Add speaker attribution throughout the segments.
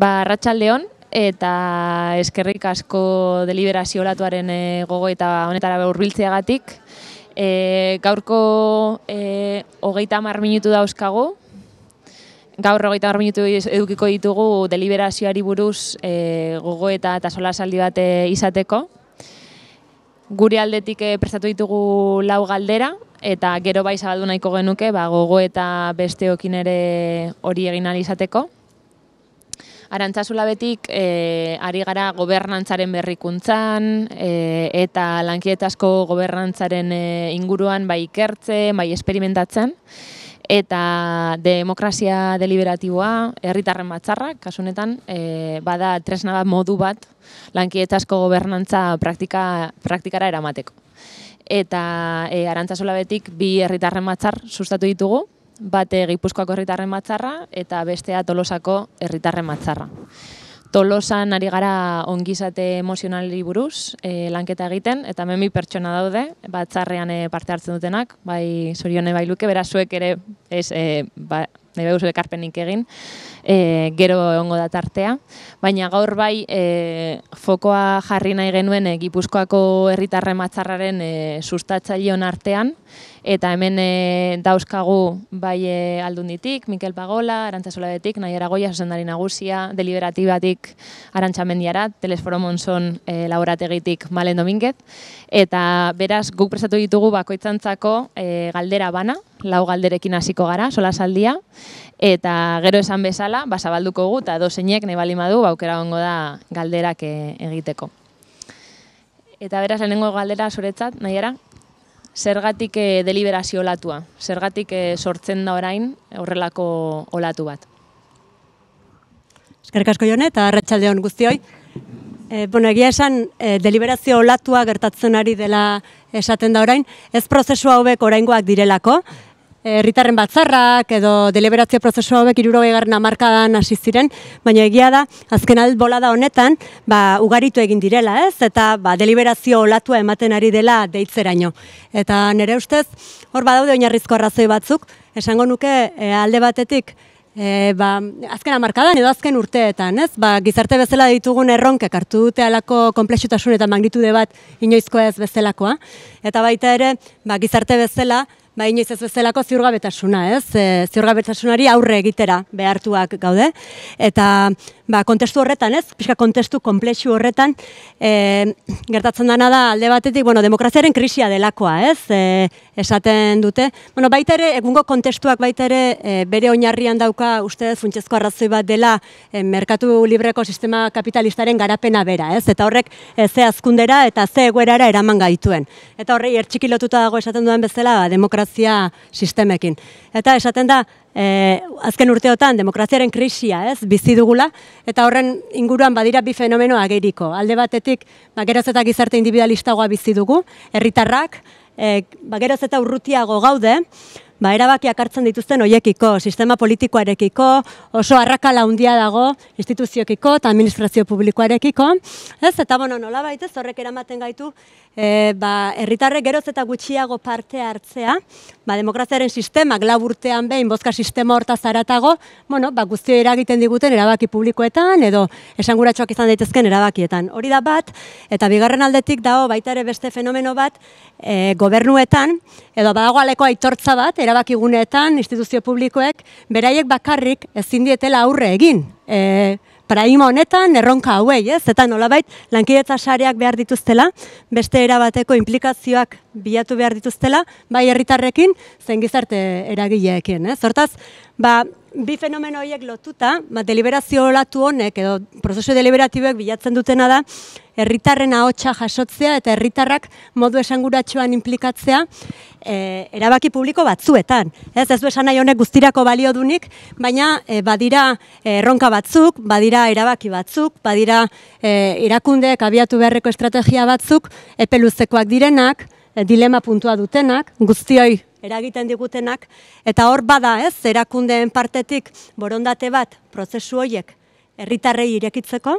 Speaker 1: Ba, Ratxaldeon, eta eskerrik asko deliberazio olatuaren e, eh, gogo eta honetara hurbiltzeagatik. E, gaurko e, hogeita hamar minutu dauzkagu. Gaur hogeita hamar minutu edukiko ditugu deliberazioari buruz e, gogo eta eta saldi bat izateko. Gure aldetik prestatu ditugu lau galdera eta gero bai zabaldu nahiko genuke ba, gogo eta besteokin ere hori egin alizateko. izateko. Arantzazula betik, e, eh, ari gara gobernantzaren berrikuntzan, e, eta lankietazko gobernantzaren eh, inguruan bai ikertze, bai esperimentatzen, eta demokrazia deliberatiboa, herritarren batzarra, kasunetan, e, bada tresna bat modu bat lankietazko gobernantza praktika, praktikara eramateko. Eta e, arantzazula betik, bi herritarren batzar sustatu ditugu, bate Gipuzkoako herritarren matzarra eta bestea Tolosako herritarren matzarra. Tolosan ari gara ongizate emozionali buruz e, lanketa egiten eta memi pertsona daude batzarrean eh, parte hartzen dutenak, bai Sorione bai luke beraz zuek ere ez e, ba, nahi arpenik egin e, gero ongo da tartea. Baina gaur bai e, fokoa jarri nahi genuen e, Gipuzkoako matzarraren e, artean. Eta hemen e, dauzkagu bai e, aldunditik, Mikel Pagola, Arantza Solabetik, Nahi Aragoia, Zuzendari Nagusia, Deliberatibatik, Arantza Mendiarat, Telesforo Monson, e, Laborategitik, Malen Dominguez. Eta beraz, guk prestatu ditugu bakoitzantzako e, galdera bana, lau galderekin hasiko gara, sola saldia eta gero esan bezala, basabalduko gu, eta dozeinek nahi bali madu, baukera ba, ongo da galderak eh, egiteko. Eta beraz, lehenengo galdera zuretzat, nahi Zergatik eh, deliberazio olatua?
Speaker 2: Zergatik eh, sortzen da orain horrelako olatu bat? Eskerrik asko joan eta arratxalde hon guztioi. Bona, egia esan, deliberazio olatua gertatzen ari dela esaten da orain. Ez prozesua hobek orain guak direlako. Eh, herritarren batzarrak edo deliberazio prozesu hauek 60garren hamarkadan hasi ziren, baina egia da azken al bolada honetan, ba, ugaritu egin direla, ez? Eta ba, deliberazio olatua ematen ari dela deitzeraino. Eta nere ustez, hor badaude oinarrizko arrazoi batzuk, esango nuke eh, alde batetik eh, ba, azken amarkadan edo azken urteetan, ez? Ba, gizarte bezala ditugun erronke hartu dute alako konplexutasun eta magnitude bat inoizkoa ez bezalakoa. Eta baita ere, ba, gizarte bezala Ba, inoiz ez bezalako ziurgabetasuna, ez? E, ziurgabetasunari aurre egitera behartuak gaude. Eta, ba, kontestu horretan, ez? Piska kontestu komplexu horretan, e, gertatzen dana da, alde batetik, bueno, demokraziaren krisia delakoa, ez? E, esaten dute. Bueno, baita ere, egungo kontestuak baita ere, e, bere oinarrian dauka, uste, funtsezko arrazoi bat dela, e, merkatu libreko sistema kapitalistaren garapena bera, ez? Eta horrek, e, ze azkundera eta ze eguerara eraman gaituen. Eta horre, lotuta dago esaten duen bezala, ba, demokrazia demokrazia sistemekin. Eta esaten da, e, azken urteotan demokraziaren krisia ez, bizi dugula, eta horren inguruan badira bi fenomeno ageriko. Alde batetik, bageraz eta gizarte individualistagoa bizi dugu, herritarrak, e, eta urrutiago gaude, ba, erabakiak hartzen dituzten hoiekiko, sistema politikoarekiko, oso arrakala handia dago instituziokiko eta administrazio publikoarekiko, ez, eta bono nola baitez, horrek eramaten gaitu, e, ba, geroz eta gutxiago parte hartzea, ba, demokraziaren sistemak laburtean behin bozka sistema horta zaratago, bueno, ba, guztio eragiten diguten erabaki publikoetan edo esanguratsuak izan daitezken erabakietan. Hori da bat, eta bigarren aldetik dago baita ere beste fenomeno bat e, gobernuetan, edo badago aleko aitortza bat, erabakiguneetan instituzio publikoek, beraiek bakarrik ezin dietela aurre egin. E, Paraima honetan erronka hauei, ez? Eta nolabait lankidetza sareak behar dituztela, beste era bateko implikazioak bilatu behar dituztela, bai herritarrekin, zein gizarte eragileekin, ez? Hortaz, ba, bi fenomeno horiek lotuta, ba, deliberazio olatu honek edo prozesu deliberatiboek bilatzen dutena da, herritarren ahotsa jasotzea eta herritarrak modu esanguratsuan implikatzea e, eh, erabaki publiko batzuetan. Ez ez du esan nahi honek guztirako baliodunik, baina eh, badira eh, erronka batzuk, badira erabaki batzuk, badira e, irakundeek abiatu beharreko estrategia batzuk, epe luzekoak direnak, dilema puntua dutenak, guztioi eragiten digutenak, eta hor bada ez, erakundeen partetik borondate bat prozesu horiek herritarrei irekitzeko,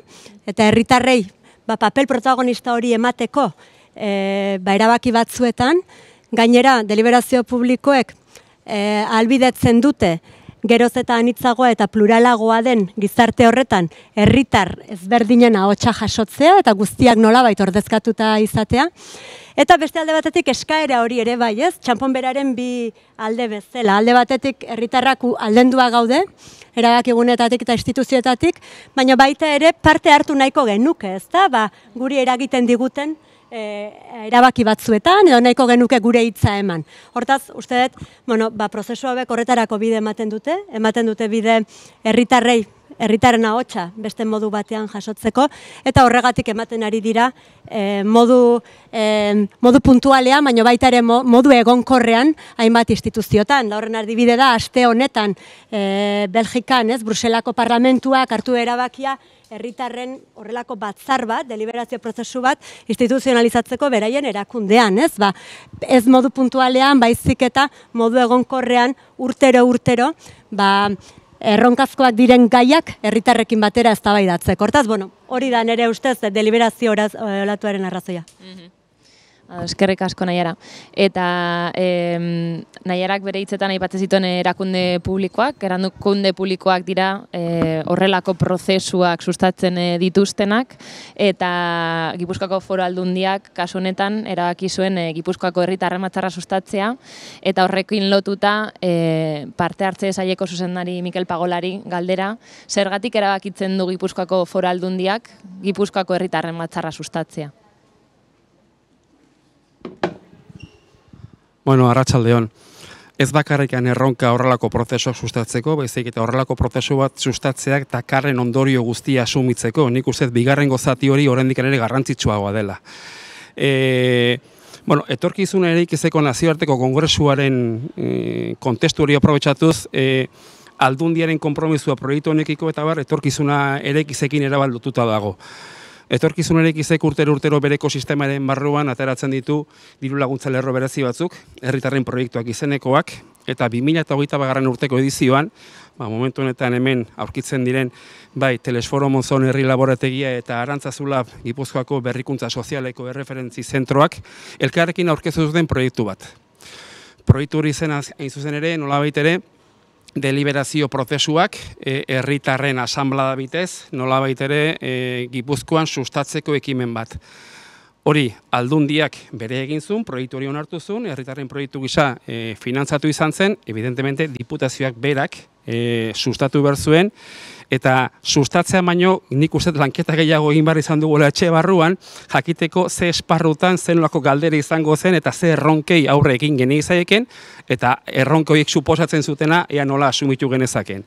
Speaker 2: eta herritarrei ba, papel protagonista hori emateko e, ba, erabaki batzuetan, gainera deliberazio publikoek e, albidetzen dute geroz eta anitzagoa eta pluralagoa den gizarte horretan herritar ezberdinen ahotsa jasotzea eta guztiak nolabait ordezkatuta izatea eta beste alde batetik eskaera hori ere bai, ez? Txanponberaren bi alde bezala. Alde batetik herritarraku aldendua gaude, erabakigunetatik eta instituzioetatik, baina baita ere parte hartu nahiko genuke, ezta? Ba, guri eragiten diguten eh, erabaki batzuetan, edo nahiko genuke gure hitza eman. Hortaz, uste dut, bueno, ba, prozesu hauek horretarako bide ematen dute, ematen dute bide herritarrei herritaren ahotsa beste modu batean jasotzeko, eta horregatik ematen ari dira eh, modu, eh, modu puntualea, baino baita modu egonkorrean hainbat instituziotan. Da horren ardi da, aste honetan, eh, Belgikan, ez, Bruselako parlamentuak hartu erabakia, herritarren horrelako batzar bat, deliberazio prozesu bat, instituzionalizatzeko beraien erakundean, ez? Ba, ez modu puntualean, baizik eta modu egonkorrean, urtero, urtero, ba, erronkazkoak diren gaiak herritarrekin batera eztabaidatzeko. Hortaz, bueno, hori da nere ustez deliberazio olatuaren arrazoia. Mm-hmm. Ba, eskerrik asko nahiara. Eta e, nahiarak
Speaker 1: bere hitzetan aipatzen zituen erakunde publikoak, erakunde publikoak dira e, horrelako prozesuak sustatzen eh, dituztenak, eta Gipuzkoako foro aldundiak kasu honetan erabaki zuen e, Gipuzkoako herritarren matzarra sustatzea, eta horrekin lotuta e, parte hartze zaileko zuzendari Mikel Pagolari galdera, zergatik erabakitzen du Gipuzkoako foro aldundiak Gipuzkoako herritarren matzarra sustatzea.
Speaker 3: Bueno, arratsaldeon. Ez bakarrik erronka horrelako prozesuak sustatzeko, baizik eta horrelako prozesu bat sustatzeak takarren ondorio guztia asumitzeko, nik uste bigarren gozati hori oraindik ere garrantzitsuagoa dela. E, bueno, etorkizuna ere ikizeko nazioarteko kongresuaren e, kontestu hori aprobetsatuz, e, aldundiaren kompromisua proiektu honekiko eta bar, etorkizuna ere ikizekin erabaldututa dago. Etorkizunarek izek urtero urtero bereko sistemaren barruan ateratzen ditu diru laguntza lerro berezi batzuk, herritarren proiektuak izenekoak, eta 2008 eta bagarren urteko edizioan, ba, momentu honetan hemen aurkitzen diren, bai, Telesforo Monzon Herri Laborategia eta arantzazula Gipuzkoako Berrikuntza Sozialeko Erreferentzi Zentroak, elkarrekin aurkezu duten proiektu bat. Proiektu hori izena hain zuzen ere, nola baitere, deliberazio prozesuak e, herritarren e, asamblada bitez, nolabait ere e, Gipuzkoan sustatzeko ekimen bat. Hori, aldundiak bere egin zuen, proiektu hori onartu zuen, herritarren proiektu gisa e, finantzatu izan zen, evidentemente diputazioak berak e, sustatu behar zuen, eta sustatzea baino nik uste lanketa gehiago egin behar izan dugula etxe barruan, jakiteko ze esparrutan zen galdera izango zen eta ze erronkei aurre egin gene izaeken, eta erronkoiek suposatzen zutena ea nola asumitu genezaken.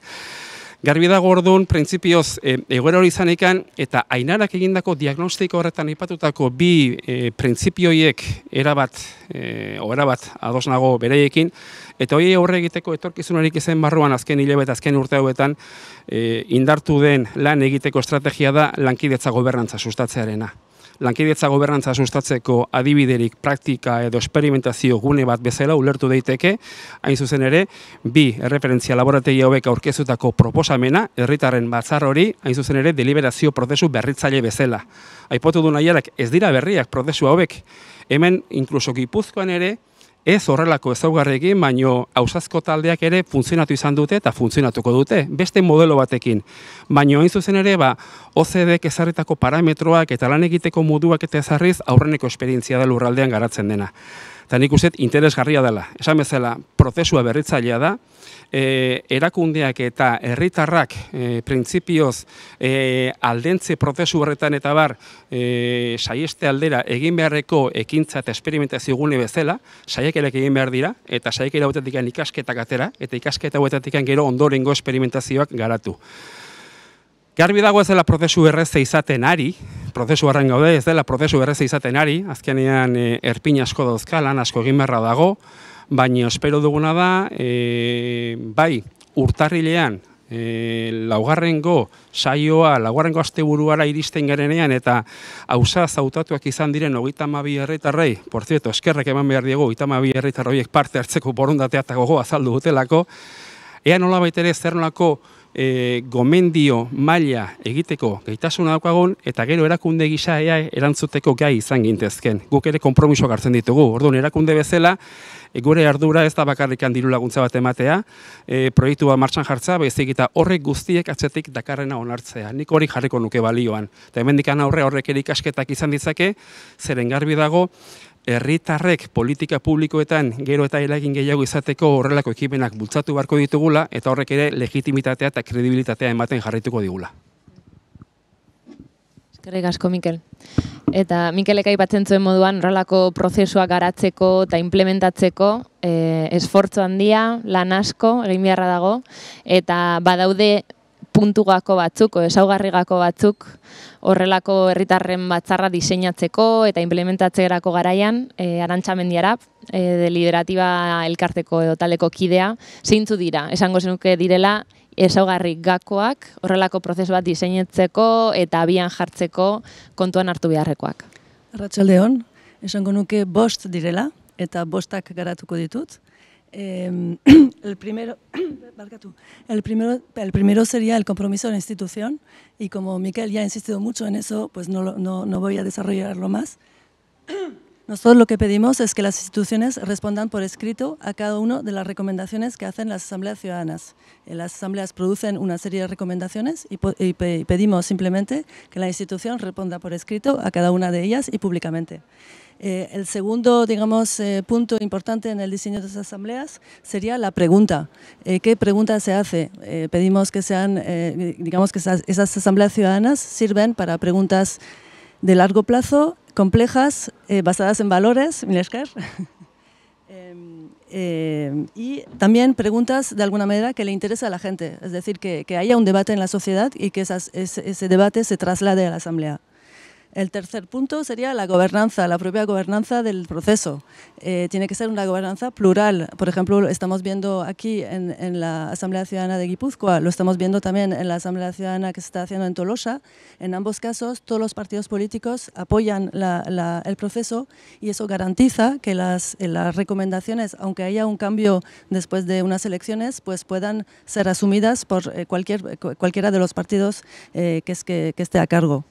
Speaker 3: Garbi dago orduan, printzipioz e, egoera hori izan ikan, eta ainarak egindako diagnostiko horretan ipatutako bi e, printzipioiek erabat, e, o erabat ados nago bereiekin, Eta hori horre egiteko etorkizunarik izen barruan azken eta azken urte hauetan, e, indartu den lan egiteko estrategia da lankidetza gobernantza sustatzearena. Lankidetza gobernantza sustatzeko adibiderik praktika edo esperimentazio gune bat bezala ulertu daiteke, hain zuzen ere, bi erreferentzia laborategi hauek aurkezutako proposamena, herritarren batzar hori, hain zuzen ere, deliberazio prozesu berritzaile bezala. Aipotu du nahiarak, ez dira berriak prozesu hauek, hemen, inkluso gipuzkoan ere, Ez horrelako ezaugarrekin, baino hausazko taldeak ere funtzionatu izan dute eta funtzionatuko dute, beste modelo batekin. Baino hain zuzen ere, ba, OCDek ezarritako parametroak eta lan egiteko moduak eta ezarriz aurreneko esperientzia da lurraldean garatzen dena. Eta nik uste, interesgarria dela. Esan bezala, prozesua berritzailea da, e, erakundeak eta herritarrak e, printzipioz e, aldentze prozesu horretan eta bar e, saieste aldera egin beharreko ekintza eta esperimentazio gune bezala, saiekelek egin behar dira eta saiekela hauetatik ikasketak atera eta ikasketa hautetik gero ondorengo esperimentazioak garatu. Garbi dago ez dela prozesu errezte izaten ari, prozesu arren gaude ez dela prozesu errezte izaten ari, azkenean e, erpin asko dauzka, lan asko egin beharra dago, baina espero duguna da, e, bai, urtarrilean, e, laugarrengo saioa, laugarrengo buruara iristen garenean, eta hausa zautatuak izan diren ogita bi herritarrei, por zieto, eskerrek eman behar diego, ogita mabi herritarroiek parte hartzeko borondatea eta gogo azaldu dutelako, ea nolabait ere zer nolako e, gomendio maila egiteko gaitasuna daukagon eta gero erakunde gisa erantzuteko gai izan gintezken. Guk ere konpromiso hartzen ditugu. Orduan erakunde bezala e, gure ardura ez da bakarrikan diru laguntza bat ematea, e, proiektua martxan jartzea, baizik eta horrek guztiek atzetik dakarrena onartzea. Nik hori jarriko nuke balioan. Ta hemendikan aurre horrek ere ikasketak izan ditzake, zeren garbi dago herritarrek politika publikoetan gero eta eragin gehiago izateko horrelako ekimenak bultzatu beharko ditugula eta horrek ere legitimitatea eta kredibilitatea ematen jarrituko digula.
Speaker 1: Eskerrik asko Mikel. Eta Mikelek aipatzen zuen moduan horrelako prozesua garatzeko eta implementatzeko e, esfortzu handia, lan asko egin beharra dago eta badaude puntugako batzuk, esaugarrigako batzuk, horrelako herritarren batzarra diseinatzeko eta implementatzerako garaian, e, arantxamendiara, e, eh, deliberatiba elkarteko edo taleko kidea, zeintzu dira, esango zenuke direla, ezaugarri gakoak horrelako prozesu bat diseinatzeko eta abian jartzeko kontuan hartu beharrekoak.
Speaker 4: Arratxalde hon, esango nuke bost direla, eta bostak garatuko ditut. Em, el, primero, el, primero, el primero sería el compromiso de la institución y como Miquel ya ha insistido mucho en eso, pues no, no, no voy a desarrollarlo más. Nosotros lo que pedimos es que las instituciones respondan por escrito a cada una de las recomendaciones que hacen las asambleas ciudadanas. Eh, las asambleas producen una serie de recomendaciones y, pedimos simplemente que la institución responda por escrito a cada una de ellas y públicamente. Eh, el segundo, digamos, eh, punto importante en el diseño de esas asambleas sería la pregunta. ¿Qué pregunta se hace? pedimos que sean, digamos, que esas, esas asambleas ciudadanas sirven para preguntas de largo plazo complejas, eh, basadas en valores, em, eh, y también preguntas de alguna manera que le interesa a la gente, es decir, que, haya un debate en la sociedad y que ese, debate se traslade a la Asamblea. El tercer punto sería la gobernanza, la propia gobernanza del proceso. Eh, tiene que ser una gobernanza plural. Por ejemplo, estamos viendo aquí en, la Asamblea Ciudadana de Guipúzcoa, lo estamos viendo también en la Asamblea Ciudadana que se está haciendo en Tolosa. En ambos casos, todos los partidos políticos apoyan el proceso y eso garantiza que eh, las, recomendaciones, aunque haya un cambio después de unas elecciones, pues puedan ser asumidas por eh, cualquier, cualquiera de los partidos que esté a cargo.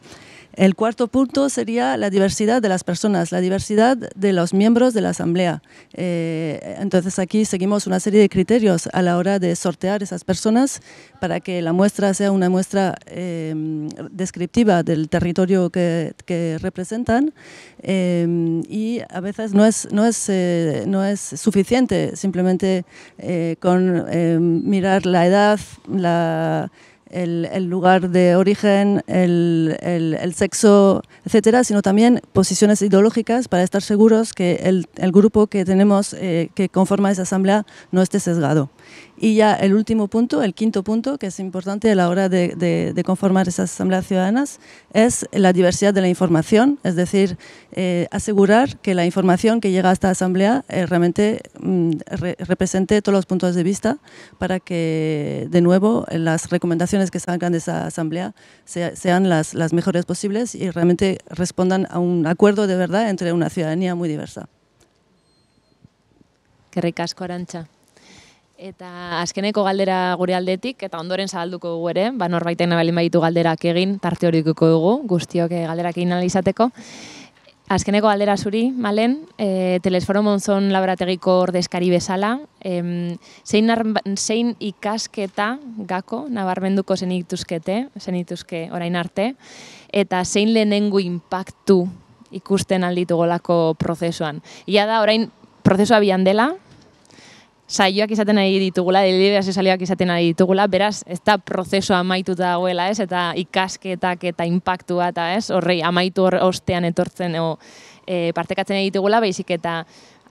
Speaker 4: El cuarto punto sería la diversidad de las personas, la diversidad de los miembros de la Asamblea. Eh, entonces aquí seguimos una serie de criterios a la hora de sortear esas personas para que la muestra sea una muestra eh, descriptiva del territorio que, representan eh, y a veces no es, no es, no es suficiente simplemente con mirar la edad, la el, lugar de origen, el, el, sexo, etcétera, sino también posiciones ideológicas para estar seguros que el, grupo que tenemos, eh, que conforma esa asamblea, no esté sesgado. Y ya el último punto, el quinto punto, que es importante a la hora de, conformar esas asambleas ciudadanas, es la diversidad de la información, es decir, eh, asegurar que la información que llega a esta asamblea eh, realmente mm, represente todos los puntos de vista para que, de nuevo, las recomendaciones que salgan de esa asamblea sean las, mejores posibles y realmente respondan a un acuerdo de verdad entre
Speaker 1: una ciudadanía muy diversa. Qué ricasco, Arancha. Eta azkeneko galdera gure aldetik, eta ondoren zahalduko dugu ere, ba norbaiten nabalin baditu galderak egin, tarte hori dugu, guztiok eh, galderak egin analizateko. Azkeneko galdera zuri, malen, e, Telesforo Monzon laborategiko ordezkari bezala, em, zein, ar, ikasketa gako nabarmenduko zenituzkete, zenituzke orain arte, eta zein lehenengo impactu ikusten alditu golako prozesuan. Ia da, orain, prozesua bian dela, saioak izaten ari ditugula, deliberazio saioak izaten ari ditugula, beraz, ez da prozesua amaituta dagoela, ez, eta ikasketak eta inpaktu eta ez, horrei amaitu hor ostean etortzen, o, e, partekatzen ari ditugula, baizik eta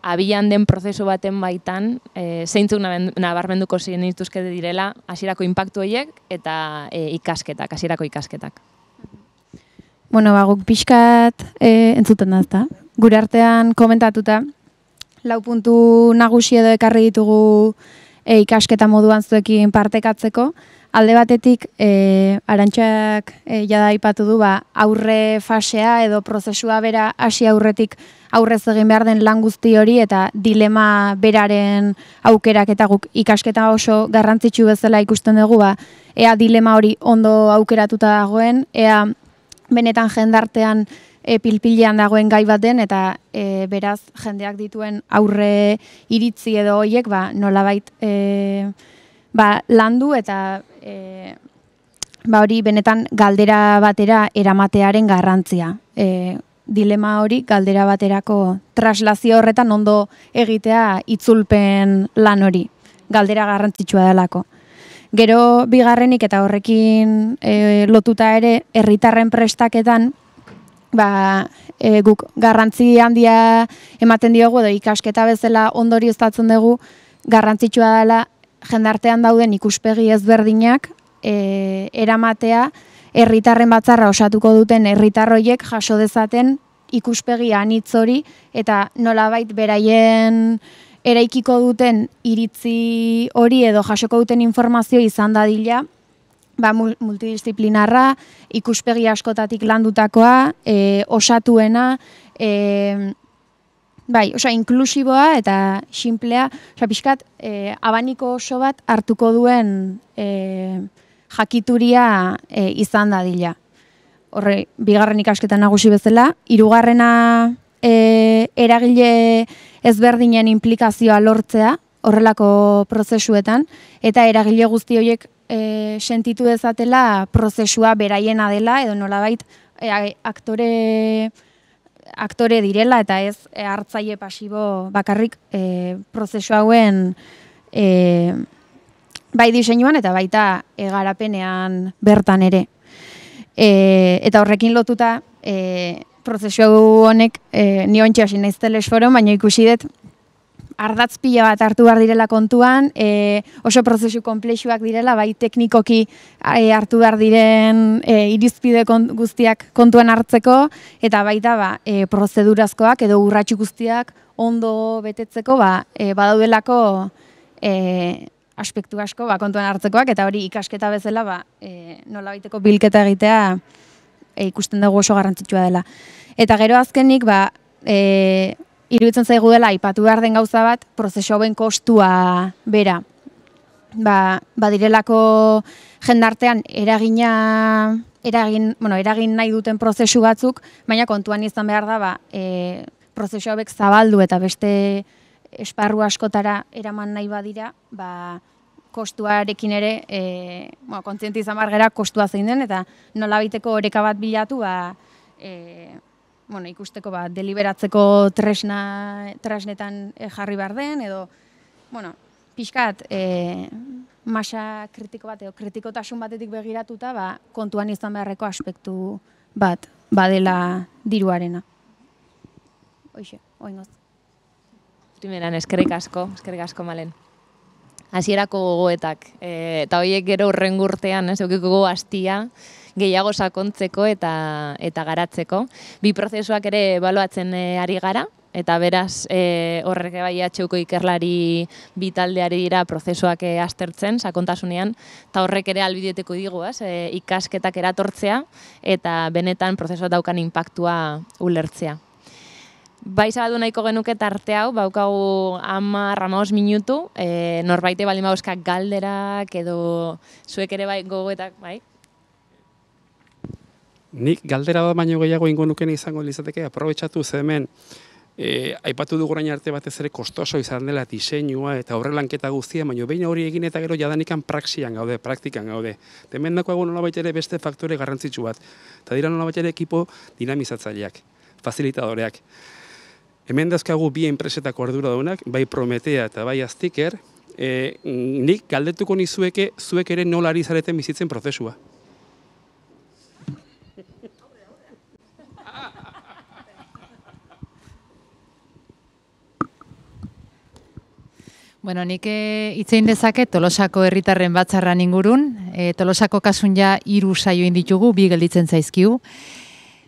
Speaker 1: abian den prozesu baten baitan, e, zeintzuk nabarmenduko ziren dituzkete direla, hasierako impactu horiek eta e, ikasketak, hasierako ikasketak.
Speaker 5: Bueno, ba, guk pixkat e, entzuten da, Gure artean komentatuta, lau puntu nagusi edo ekarri ditugu eh, ikasketa moduan zuekin partekatzeko. Alde batetik, e, arantxak eh, jada aipatu du, ba, aurre fasea edo prozesua bera hasi aurretik aurrez egin behar den lan guzti hori eta dilema beraren aukerak eta guk ikasketa oso garrantzitsu bezala ikusten dugu, ba, ea dilema hori ondo aukeratuta dagoen, ea benetan jendartean e, pilpilean dagoen gai baten eta e, beraz jendeak dituen aurre iritzi edo hoiek ba nolabait e, ba, landu eta e, ba hori benetan galdera batera eramatearen garrantzia. E, dilema hori galdera baterako traslazio horretan ondo egitea itzulpen lan hori. Galdera garrantzitsua delako. Gero bigarrenik eta horrekin e, lotuta ere herritarren prestaketan ba, e, guk garrantzi handia ematen diogu edo ikasketa bezala ondorioztatzen dugu garrantzitsua dela jendartean dauden ikuspegi ezberdinak e, eramatea herritarren batzarra osatuko duten herritarroiek jaso dezaten ikuspegi anitz hori eta nolabait beraien eraikiko duten iritzi hori edo jasoko duten informazio izan dadila ba, multidisziplinarra, ikuspegi askotatik landutakoa, e, osatuena, e, bai, osa, inklusiboa eta simplea, osa, pixkat, e, abaniko oso bat hartuko duen e, jakituria e, izan da dila. Horre, bigarren ikasketan nagusi bezala, hirugarrena e, eragile ezberdinen implikazioa lortzea, horrelako prozesuetan, eta eragile guzti horiek e, sentitu dezatela prozesua beraiena dela, edo nolabait e, aktore, aktore direla, eta ez e, hartzaile pasibo bakarrik e, prozesu hauen e, bai diseinuan eta baita egarapenean bertan ere. E, eta horrekin lotuta e, prozesu honek e, nion txasin naiz telesforon, baina ikusi dut ardatzpila bat hartu behar direla kontuan, e, oso prozesu konplexuak direla, bai teknikoki e, hartu behar diren e, irizpide guztiak kontuan hartzeko, eta baita ba, e, prozedurazkoak edo urratxu guztiak ondo betetzeko, ba, e, badaudelako e, aspektu asko ba, kontuan hartzekoak, eta hori ikasketa bezala ba, e, nola baiteko bilketa egitea e, ikusten dugu oso garrantzitsua dela. Eta gero azkenik, ba, e, iruditzen zaigu dela aipatu behar den gauza bat prozesu hauen kostua bera. Ba, badirelako jendartean eragina eragin, bueno, eragin nahi duten prozesu batzuk, baina kontuan izan behar da ba, e, prozesu hauek zabaldu eta beste esparru askotara eraman nahi badira, ba, kostuarekin ere, e, bueno, kontzienti izan gera kostua zein den, eta nola biteko oreka bat bilatu, ba, e, bueno, ikusteko ba, deliberatzeko tresna, tresnetan eh, jarri behar den, edo, bueno, pixkat, e, masa kritiko bat, edo kritikotasun batetik begiratuta, ba, kontuan izan beharreko aspektu bat, badela diruarena. Oixe, oingoz.
Speaker 1: Primeran, eskerrik asko, eskerrik asko malen. Hasierako gogoetak, e, eta horiek gero urrengurtean, ez, eukiko goaztia, gehiago sakontzeko eta, eta garatzeko. Bi prozesuak ere baloatzen eh, ari gara, eta beraz eh, horrek horreke bai atxeuko ikerlari bitaldeari dira prozesuak e, eh, astertzen, sakontasunean, eta horrek ere albideteko dugu, e, ikasketak eratortzea, eta benetan prozesuak daukan impactua ulertzea. Bai zabaldu nahiko genuke tarte hau, baukagu ama ramaos minutu, e, norbaite baldin bauzka galderak edo zuek ere bai gogoetak, bai?
Speaker 3: Nik galdera bat baino gehiago ingo nuken izango lizateke aprobetxatu ze hemen e, aipatu dugu orain arte batez ere kostoso izan dela diseinua eta horrelanketa guztia baino behin hori egin eta gero jadanikan praxian gaude, praktikan gaude. Hemen dako egun nolabait ere beste faktore garrantzitsu bat. Eta dira nolabait ere ekipo dinamizatzaileak, facilitadoreak. Hemen dazkagu bi enpresetako ardura daunak, bai Prometea eta bai Aztiker, e, nik galdetuko nizueke zuek ere nolari zareten bizitzen prozesua.
Speaker 6: Bueno, nik eh, itzein dezake Tolosako herritarren batzarran ingurun. E, tolosako kasun ja hiru saioin ditugu, bi gelditzen zaizkiu.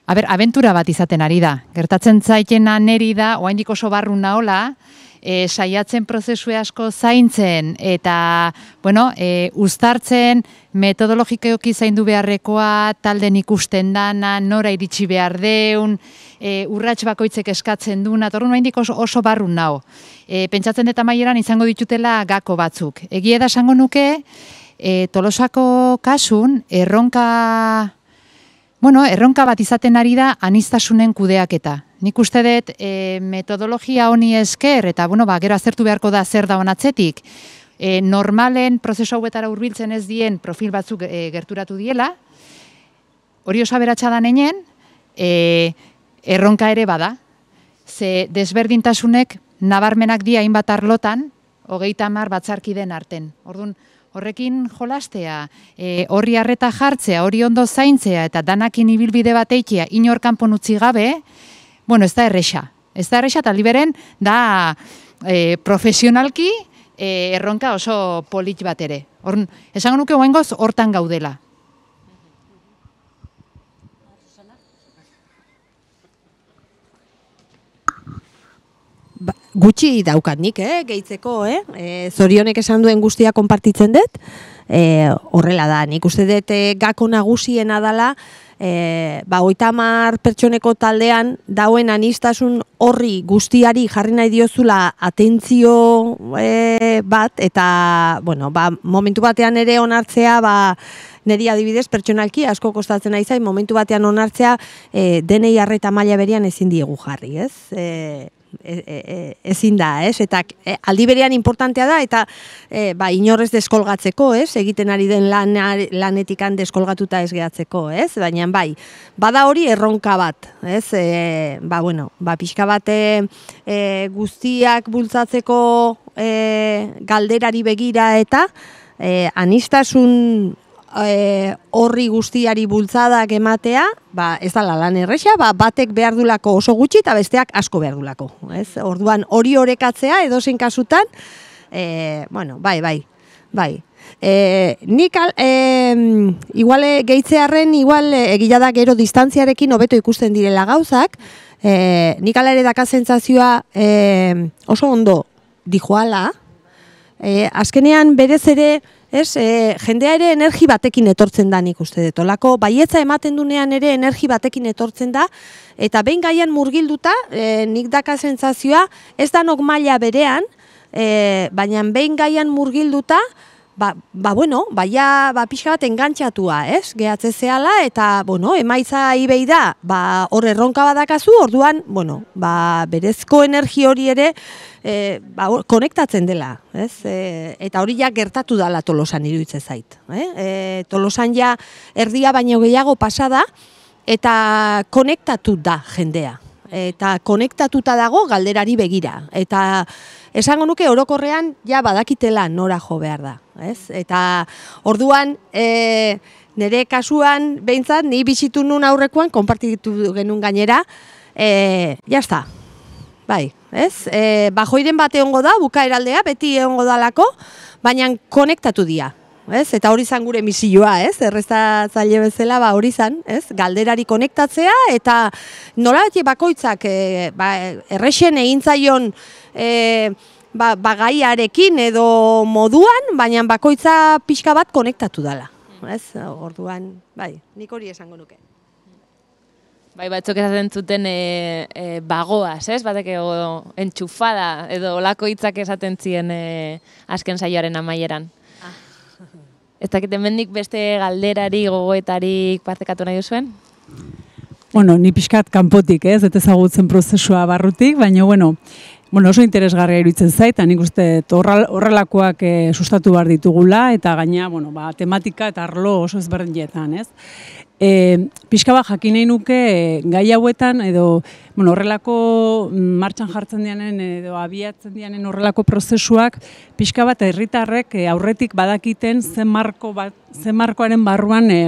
Speaker 6: Aber, aventura bat izaten ari da. Gertatzen zaitena neri da, oa oso barru naola, e, saiatzen prozesue asko zaintzen eta bueno, e, uztartzen metodologikoki zaindu beharrekoa, talden ikusten dana, nora iritsi behar deun, e, urrats bakoitzek eskatzen duna, torrun behindik oso, oso barrun nao. E, pentsatzen eta maieran izango ditutela gako batzuk. Egia da esango nuke, e, tolosako kasun, erronka, bueno, erronka bat izaten ari da anistasunen kudeaketa nik uste dut e, metodologia honi esker, eta bueno, ba, gero azertu beharko da zer da honatzetik, e, normalen prozesu hauetara urbiltzen ez dien profil batzuk e, gerturatu diela, hori osa beratxa da neinen, e, erronka ere bada, ze desberdintasunek nabarmenak dia hainbat arlotan, hogeita mar batzarki den arten. Orduan, horrekin jolastea, e, horri arreta jartzea, hori ondo zaintzea, eta danakin ibilbide bateikia, inorkan ponutzi gabe, bueno, ez da erresa. Ez da erresa, taliberen, da e, profesionalki e, erronka oso polit bat ere. esango nuke guen hortan gaudela.
Speaker 7: Ba, gutxi daukat nik, eh? gehitzeko, eh? e, zorionek esan duen guztia konpartitzen dut, e, horrela da, nik uste dut gako nagusiena dela, e, ba, oitamar pertsoneko taldean dauen anistasun horri guztiari jarri nahi diozula atentzio e, bat eta bueno, ba, momentu batean ere onartzea ba, niri adibidez pertsonalki asko kostatzen nahi zain, momentu batean onartzea e, denei arreta maila berian ezin diegu jarri, ez? E, E, e, e, ezin da, ez? Eta aldiberean importantea da, eta e, ba, inorrez deskolgatzeko, ez? Egiten ari den lan, lanetikan deskolgatuta ez gehatzeko, ez? Baina bai, bada hori erronka bat, ez? E, ba, bueno, ba, pixka bate e, guztiak bultzatzeko e, galderari begira eta e, anistasun Eh, horri e, guztiari bultzadak ematea, ba, ez da lan erresa, ba, batek behar dulako oso gutxi eta besteak asko behar dulako. Ez? Orduan hori orekatzea edozen kasutan, e, bueno, bai, bai, bai. E, nik al, e, iguale gehitzearen igual egila gero distantziarekin hobeto ikusten direla gauzak e, nik ala ere daka zentzazioa e, oso ondo dijoala e, azkenean berez ere ez? E, jendea ere energi batekin etortzen da nik uste detolako, baietza ematen dunean ere energi batekin etortzen da, eta behin gaian murgilduta, e, nik daka sentzazioa, ez da nok maila berean, e, baina behin gaian murgilduta, ba, ba bueno, baia ba, pixka bat engantxatua, ez? Gehatze zehala, eta, bueno, emaitza ibei da, ba, hor erronka badakazu, orduan, bueno, ba, berezko energi hori ere, e, ba, konektatzen dela, ez? E, eta hori ja gertatu dala Tolosan iruditzen zait, eh? e, Tolosan ja erdia baino gehiago pasa da eta konektatu da jendea. Eta konektatuta dago galderari begira. Eta esango nuke orokorrean ja badakitela nora jo behar da. Ez? Eta orduan e, nire kasuan behintzat ni bizitu nun aurrekoan konpartitu genuen gainera. E, jazta, Bai, ez? E, bajoiren bate ongo da, bukaeraldea, beti ongo dalako, baina konektatu dira. Ez? Eta hori zan gure misioa, ez? Erresta zaile bezala, ba hori zan, ez? Galderari konektatzea eta nola beti bakoitzak e, ba, erresen egin zaion e, ba, bagaiarekin edo moduan, baina bakoitza pixka bat konektatu dala.
Speaker 1: Ez? Orduan, bai, nik hori esango nuke. Bai, batzuk ez zuten eh e, bagoaz, ez? Batek ego entxufada edo olako hitzak esaten zien e, azken saioaren amaieran. Ah. Ez dakit, mendik beste galderari, gogoetarik partekatu nahi duzuen?
Speaker 8: Bueno, ni pixkat kanpotik, ez? ezagutzen prozesua barrutik, baina, bueno, bueno, oso interesgarria iruditzen zait, eta nik uste horrelakoak eh, sustatu behar ditugula, eta gaina bueno, ba, tematika eta arlo oso ezberdin ez? E, eh, Piskaba jakinei nuke eh, gai hauetan edo bueno, horrelako mm, martxan jartzen dianen edo abiatzen dianen horrelako prozesuak Piskaba eta herritarrek aurretik badakiten zen, marko bat, zen markoaren barruan e,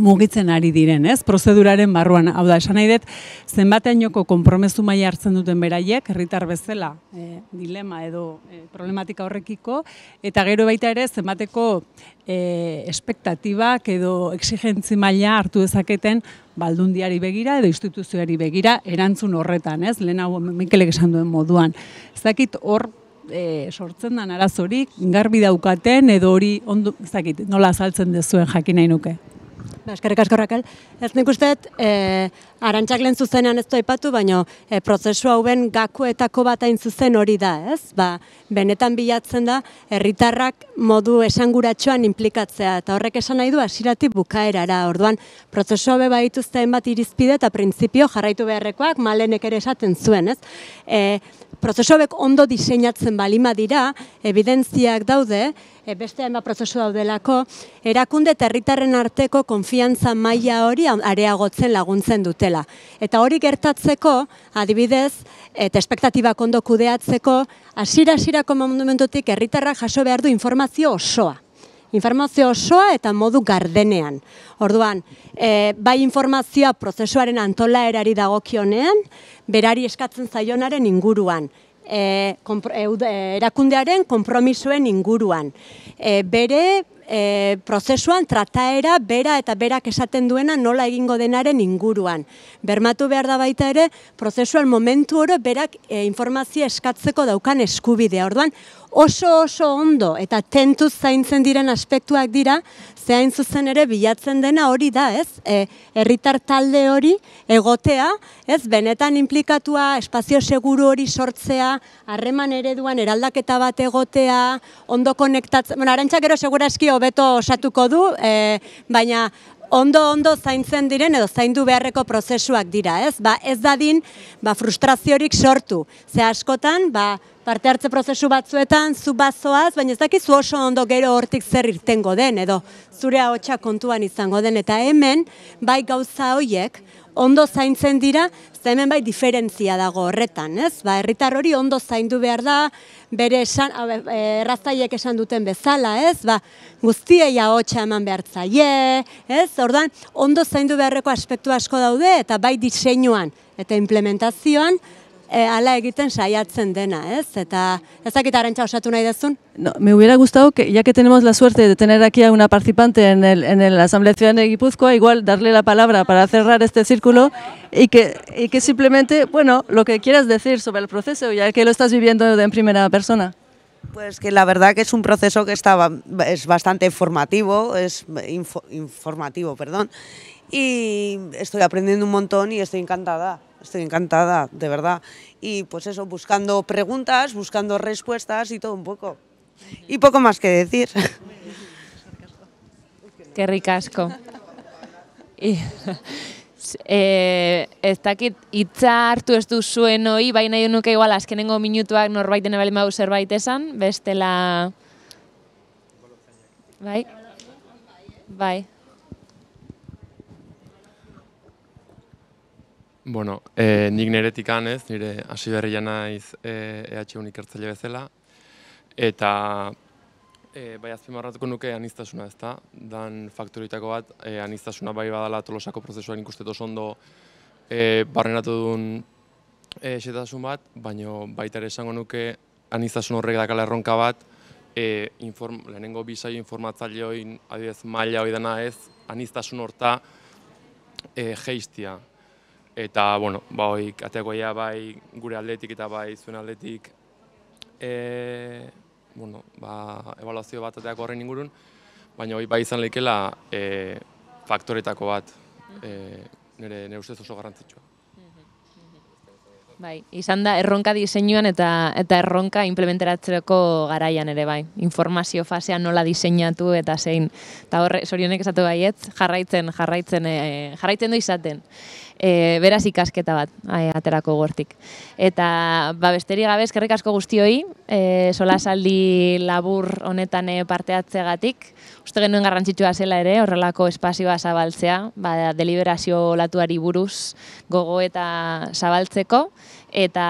Speaker 8: mugitzen ari diren, ez? Prozeduraren barruan, hau da, esan nahi dut, zenbateainoko kompromesu maila hartzen duten beraiek, herritar bezala, eh, dilema edo eh, problematika horrekiko, eta gero baita ere, zenbateko e, edo exigentzi maila hartu dezaketen baldundiari begira edo instituzioari begira erantzun horretan, ez? Lehen hau Mikelek esan duen moduan. Ez dakit hor sortzen den arazorik garbi daukaten edo hori ondo, ez dakit, nola azaltzen dezuen jakin nahi nuke.
Speaker 2: Ba, eskerrik asko, Raquel. Ez nik uste, e, Arantzak lehen zuzenean ez du aipatu, baina e, eh, prozesu ben gakoetako bat hain zuzen hori da, ez? Ba, benetan bilatzen da, herritarrak modu esanguratsuan implikatzea, eta horrek esan nahi du, asirati bukaerara, orduan, prozesu hau behituzte bat irizpide eta printzipio jarraitu beharrekoak, malenek ere esaten zuen, ez? E, prozesu hauek ondo diseinatzen balima dira, evidentziak daude, e, beste hainba prozesu daudelako, erakunde eta herritarren arteko konfiantza maila hori areagotzen laguntzen dute. Eta hori gertatzeko, adibidez, eta espektatiba ondo kudeatzeko, asira-asirako momentutik erritarrak jaso behar du informazio osoa. Informazio osoa eta modu gardenean. Orduan, e, bai informazioa prozesuaren antolaerari dagokionean, berari eskatzen zaionaren inguruan. E, e, erakundearen kompromisoen inguruan. bere e, prozesuan trataera bera eta berak esaten duena nola egingo denaren inguruan. Bermatu behar da baita ere, prozesuan momentu oro berak e, informazio eskatzeko daukan eskubidea. Orduan, oso oso ondo eta tentu zaintzen diren aspektuak dira, zehain zuzen ere bilatzen dena hori da, ez? E, herritar talde hori egotea, ez? Benetan inplikatua, espazio seguru hori sortzea, harreman ereduan eraldaketa bat egotea, ondo konektatzen, bueno, gero segura eskio hobeto osatuko du, e, baina ondo ondo zaintzen diren edo zaindu beharreko prozesuak dira, ez? Ba, ez dadin, ba frustraziorik sortu. Ze askotan, ba parte hartze prozesu batzuetan zu bazoaz, baina ez dakizu oso ondo gero hortik zer irtengo den edo zure ahotsa kontuan izango den eta hemen bai gauza hoiek, ondo zaintzen dira, ez hemen bai diferentzia dago horretan, ez? Ba, herritar hori ondo zaindu behar da, bere esan, e, erraztaiek esan duten bezala, ez? Ba, guztiei ahotxa eman behar zaie, ez? Hordan, ondo zaindu beharreko aspektu asko daude, eta bai diseinuan, eta implementazioan, eh, ala egiten saiatzen dena, ez? Eta ¿Esta arantxa osatu
Speaker 4: No, me hubiera gustado que, ya que tenemos la suerte de tener aquí a una participante en, el, en la Asamblea Ciudadana de Guipúzcoa, igual darle la palabra para cerrar este círculo y que, y que simplemente, bueno, lo que quieras decir sobre el proceso, ya que lo estás viviendo en primera persona. Pues que la verdad que es un proceso que estaba es bastante informativo, es informativo, perdón, y estoy aprendiendo un montón y estoy encantada. estoy encantada, de verdad. Y pues eso, buscando preguntas, buscando respuestas y todo un poco.
Speaker 1: Y poco más que decir. Qué ricasco. Y... Eh, ez dakit, itza hartu ez du zuen hoi, baina nahi nuke igual azkenengo minutuak norbaiten ebali mahu zerbait esan, bestela... Bai? Bai.
Speaker 9: Bueno, e, nik niretik anez, nire hasi berri janaiz eh, e, EHU ikertzaile bezala, eta e, bai azpimarratuko nuke anistasuna ezta, dan faktoritako bat, e, aniztasuna bai badala tolosako prozesuak ikustet oso ondo e, barrenatu duen e, xetasun bat, baina baita ere esango nuke aniztasun horrek dakala erronka bat, e, inform, lehenengo bizai informatzaileoin, adibidez, maila hori ez, aniztasun horta, e, geistia, Eta, bueno, ba, hoi, ja, bai gure atletik eta bai zuen atletik e, bueno, ba, evaluazio bat eta horren ingurun, baina hoi bai izan lehikela e, faktoretako bat mm-hmm. e, nire, nire ustez oso garrantzitsua.
Speaker 1: Bai, izan da erronka diseinuan eta eta erronka implementeratzeko garaian ere bai. Informazio fasea nola diseinatu eta zein. Ta hori honek esatu baietz, jarraitzen, jarraitzen, e, jarraitzen du izaten e, beraz ikasketa bat ai, aterako gortik. Eta ba, besterik gabe eskerrik asko guztioi, e, solasaldi labur honetan e, parteatzeagatik, uste genuen garrantzitsua zela ere, horrelako espazioa zabaltzea, ba, deliberazio latuari buruz gogo eta zabaltzeko, eta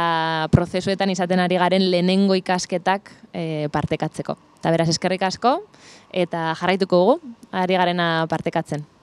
Speaker 1: prozesuetan izaten ari garen lehenengo ikasketak e, partekatzeko. Eta beraz eskerrik asko, eta jarraituko dugu, ari garena partekatzen.